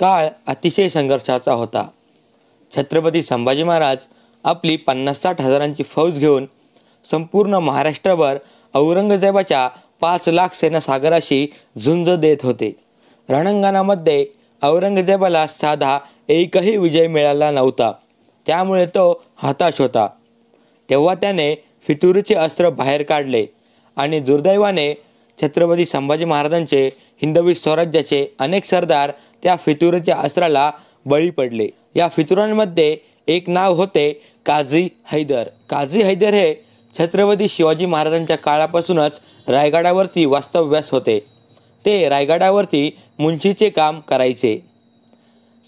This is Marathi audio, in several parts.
काळ अतिशय संघर्षाचा होता छत्रपती संभाजी महाराज आपली पन्नास साठ हजारांची फौज घेऊन संपूर्ण महाराष्ट्रभर औरंगजेबाच्या पाच लाख सेनासागराशी झुंज देत होते रणांगणामध्ये औरंगजेबाला साधा एकही विजय मिळाला नव्हता त्यामुळे तो हताश होता तेव्हा त्याने फितुरीचे अस्त्र बाहेर काढले आणि दुर्दैवाने छत्रपती संभाजी महाराजांचे हिंदवी स्वराज्याचे अनेक सरदार त्या फितुरीच्या अस्त्राला बळी पडले या फितुरांमध्ये एक नाव होते काझी हैदर काझी हैदर हे छत्रपती शिवाजी महाराजांच्या काळापासूनच रायगडावरती वास्तव्यास होते ते रायगडावरती मुंशीचे काम करायचे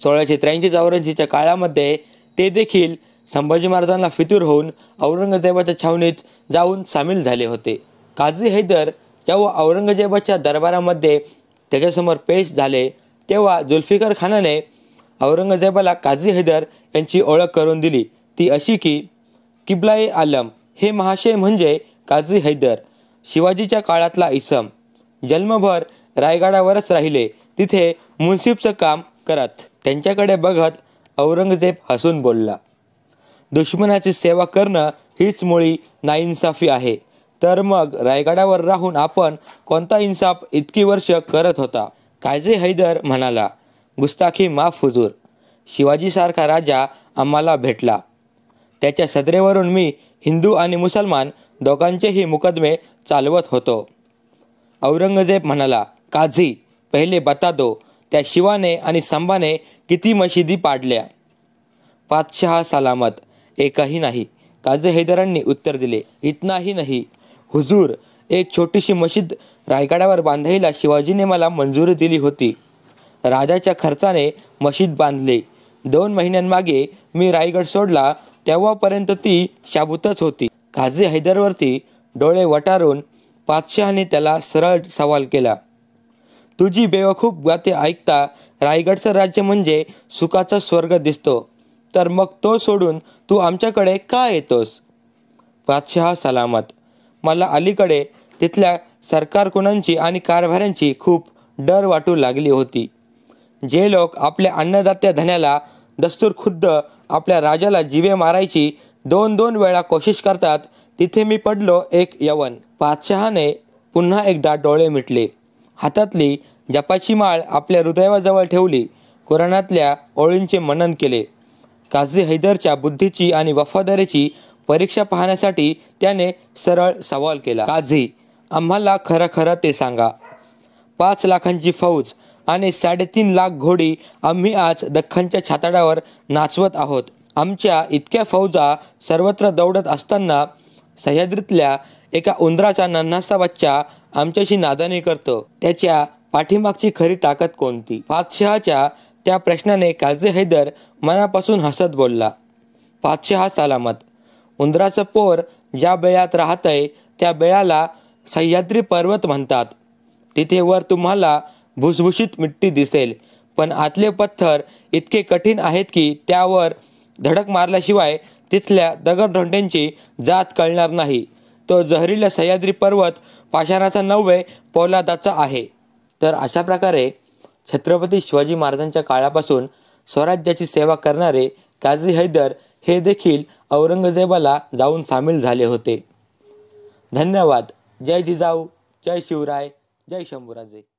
सोळाशे त्र्याऐंशी चौऱ्याऐंशीच्या काळामध्ये ते देखील संभाजी महाराजांना फितूर होऊन औरंगजेबाच्या छावणीत जाऊन सामील झाले होते काझी हैदर जेव्हा औरंगजेबाच्या दरबारामध्ये त्याच्यासमोर पेश झाले तेव्हा जुल्फिकर खानाने औरंगजेबाला काझी हैदर यांची ओळख करून दिली ती अशी की किबलाए आलम हे महाशय म्हणजे काझी हैदर शिवाजीच्या काळातला इसम जन्मभर रायगडावरच राहिले तिथे मुन्सिफचं काम करत त्यांच्याकडे बघत औरंगजेब हसून बोलला दुश्मनाची सेवा करणं हीच मुळी नाइन्साफी आहे तर मग रायगडावर राहून आपण कोणता इन्साफ इतकी वर्ष करत होता कायजे हैदर म्हणाला गुस्ताखी माफ हुजूर शिवाजीसारखा राजा आम्हाला भेटला त्याच्या सदरेवरून मी हिंदू आणि मुसलमान दोघांचेही मुकदमे चालवत होतो औरंगजेब म्हणाला काझी पहिले बता दो त्या शिवाने आणि संभाने किती मशिदी पाडल्या पाचशहा सलामत एकही नाही काझी हैदरांनी उत्तर दिले इतनाही नाही हुजूर एक छोटीशी मशीद रायगडावर बांधायला शिवाजीने मला मंजुरी दिली होती राजाच्या खर्चाने मशीद बांधले दोन महिन्यांमागे मी रायगड सोडला तेव्हापर्यंत ती शाबूतच होती काजी हैदरवरती डोळे वटारून पाचशहाने त्याला सरळ सवाल केला तुझी बेवखूप गाते ऐकता रायगडचं राज्य म्हणजे सुखाचा स्वर्ग दिसतो तर मग तो सोडून तू आमच्याकडे का येतोस पाचशहा सलामत मला अलीकडे तिथल्या सरकारकुणांची आणि कारभाऱ्यांची खूप डर वाटू लागली होती जे लोक आपल्या अन्नदात्या धन्याला दस्तूर खुद्द आपल्या राजाला जीवे मारायची दोन दोन वेळा कोशिश करतात तिथे मी पडलो एक यवन बादशहाने पुन्हा एकदा डोळे मिटले हातातली जपाची माळ आपल्या हृदयाजवळ ठेवली कुराणातल्या ओळींचे मनन केले काझी हैदरच्या बुद्धीची आणि वफादारीची परीक्षा पाहण्यासाठी त्याने सरळ सवाल केला काझी आम्हाला खरं खरं ते सांगा पाच लाखांची फौज आणि साडेतीन लाख घोडी आम्ही आज दख्खनच्या छाताडावर नाचवत आहोत आमच्या इतक्या फौजा सर्वत्र दौडत असताना सह्याद्रीतल्या एका उंदराचा नन्हासा बच्चा आमच्याशी नादानी करतो त्याच्या पाठीमागची खरी ताकद कोणती पादशहाच्या त्या प्रश्नाने काझी हैदर मनापासून हसत बोलला पाचशहा सलामत उंदराचं पोर ज्या बेळात राहतंय त्या बेळाला सह्याद्री पर्वत म्हणतात तिथे वर तुम्हाला भुसभुशीत मिट्टी दिसेल पण आतले पत्थर इतके कठीण आहेत की त्यावर धडक मारल्याशिवाय तिथल्या दगडधोंड्यांची जात कळणार नाही तो जहरीला सह्याद्री पर्वत पाषाणाचा नव्हे पोलादाचा आहे तर अशा प्रकारे छत्रपती शिवाजी महाराजांच्या काळापासून स्वराज्याची सेवा करणारे काझी हैदर हे देखील औरंगजेबाला जाऊन सामील झाले होते धन्यवाद जय जिजाऊ जय शिवराय जय शंभूराजे